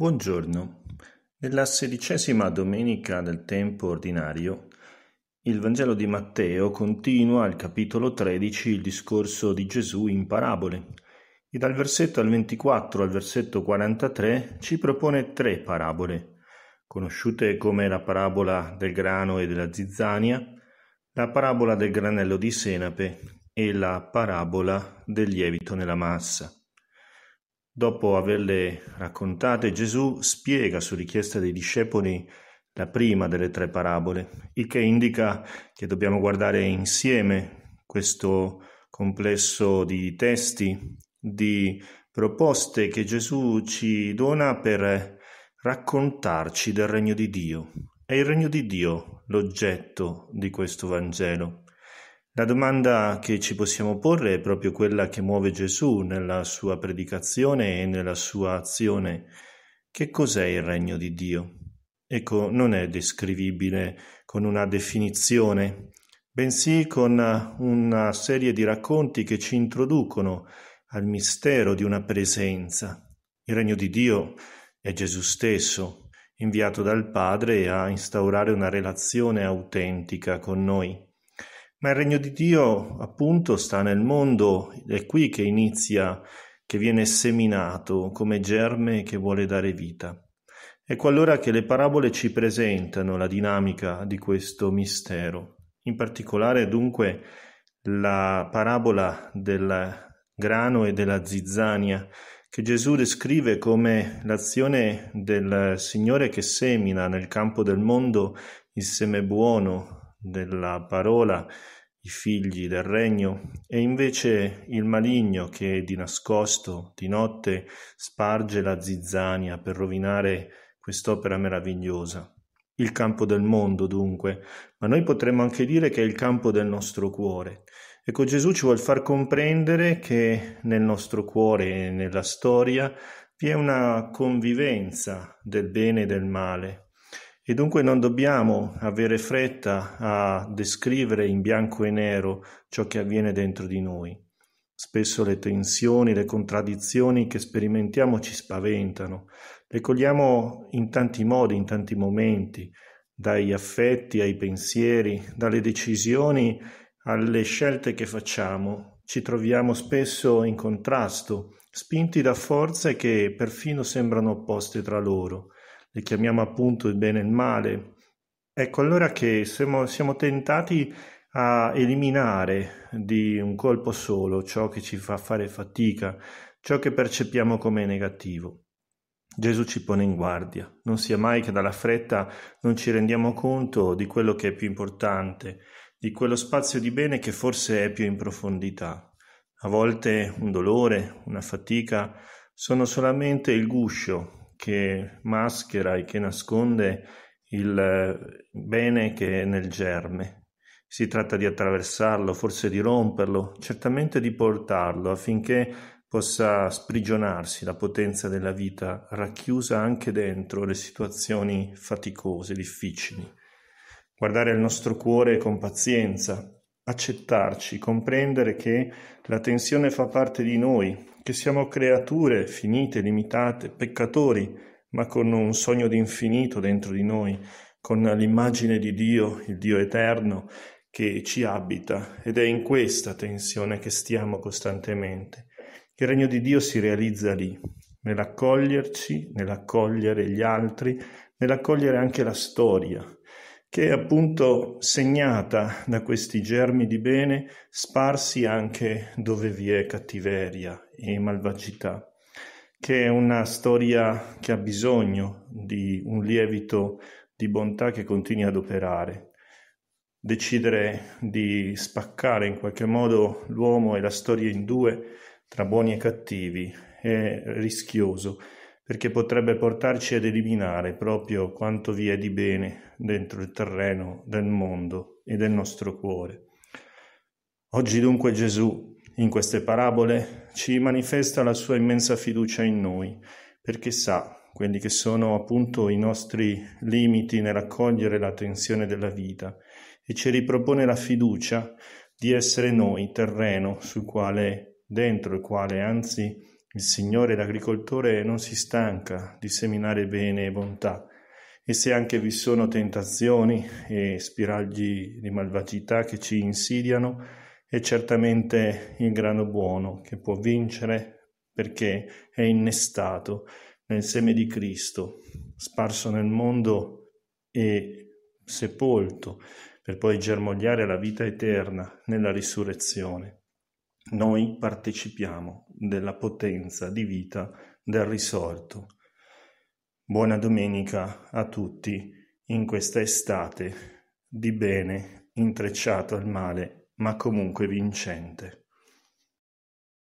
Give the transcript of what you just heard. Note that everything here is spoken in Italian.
Buongiorno. Nella sedicesima domenica del tempo ordinario, il Vangelo di Matteo continua al capitolo 13 il discorso di Gesù in parabole e dal versetto al 24 al versetto 43 ci propone tre parabole, conosciute come la parabola del grano e della zizzania, la parabola del granello di senape e la parabola del lievito nella massa. Dopo averle raccontate, Gesù spiega su richiesta dei discepoli la prima delle tre parabole, il che indica che dobbiamo guardare insieme questo complesso di testi, di proposte che Gesù ci dona per raccontarci del regno di Dio. È il regno di Dio l'oggetto di questo Vangelo. La domanda che ci possiamo porre è proprio quella che muove Gesù nella sua predicazione e nella sua azione. Che cos'è il regno di Dio? Ecco, non è descrivibile con una definizione, bensì con una serie di racconti che ci introducono al mistero di una presenza. Il regno di Dio è Gesù stesso, inviato dal Padre a instaurare una relazione autentica con noi. Ma il regno di Dio appunto sta nel mondo è qui che inizia, che viene seminato come germe che vuole dare vita. Ecco allora che le parabole ci presentano la dinamica di questo mistero. In particolare dunque la parabola del grano e della zizzania che Gesù descrive come l'azione del Signore che semina nel campo del mondo il seme buono, della parola, i figli del regno, e invece il maligno che di nascosto, di notte, sparge la zizzania per rovinare quest'opera meravigliosa. Il campo del mondo, dunque, ma noi potremmo anche dire che è il campo del nostro cuore. Ecco, Gesù ci vuol far comprendere che nel nostro cuore e nella storia vi è una convivenza del bene e del male, e dunque non dobbiamo avere fretta a descrivere in bianco e nero ciò che avviene dentro di noi. Spesso le tensioni, le contraddizioni che sperimentiamo ci spaventano, le cogliamo in tanti modi, in tanti momenti, dagli affetti ai pensieri, dalle decisioni alle scelte che facciamo. Ci troviamo spesso in contrasto, spinti da forze che perfino sembrano opposte tra loro le chiamiamo appunto il bene e il male. Ecco allora che siamo, siamo tentati a eliminare di un colpo solo ciò che ci fa fare fatica, ciò che percepiamo come negativo. Gesù ci pone in guardia, non sia mai che dalla fretta non ci rendiamo conto di quello che è più importante, di quello spazio di bene che forse è più in profondità. A volte un dolore, una fatica sono solamente il guscio che maschera e che nasconde il eh, bene che è nel germe. Si tratta di attraversarlo, forse di romperlo, certamente di portarlo affinché possa sprigionarsi la potenza della vita racchiusa anche dentro le situazioni faticose, difficili. Guardare il nostro cuore con pazienza, accettarci, comprendere che la tensione fa parte di noi, che siamo creature finite, limitate, peccatori, ma con un sogno di infinito dentro di noi, con l'immagine di Dio, il Dio eterno, che ci abita ed è in questa tensione che stiamo costantemente. Il regno di Dio si realizza lì, nell'accoglierci, nell'accogliere gli altri, nell'accogliere anche la storia, che è appunto segnata da questi germi di bene sparsi anche dove vi è cattiveria e malvagità, che è una storia che ha bisogno di un lievito di bontà che continui ad operare, decidere di spaccare in qualche modo l'uomo e la storia in due tra buoni e cattivi è rischioso perché potrebbe portarci ad eliminare proprio quanto vi è di bene dentro il terreno del mondo e del nostro cuore. Oggi dunque Gesù, in queste parabole, ci manifesta la sua immensa fiducia in noi, perché sa quelli che sono appunto i nostri limiti nell'accogliere la tensione della vita e ci ripropone la fiducia di essere noi terreno sul quale, dentro il quale anzi il Signore l'agricoltore non si stanca di seminare bene e bontà, e se anche vi sono tentazioni e spiragli di malvagità che ci insidiano, è certamente il grano buono che può vincere perché è innestato nel seme di Cristo, sparso nel mondo e sepolto per poi germogliare la vita eterna nella risurrezione noi partecipiamo della potenza di vita del risorto. Buona domenica a tutti in questa estate di bene intrecciato al male, ma comunque vincente.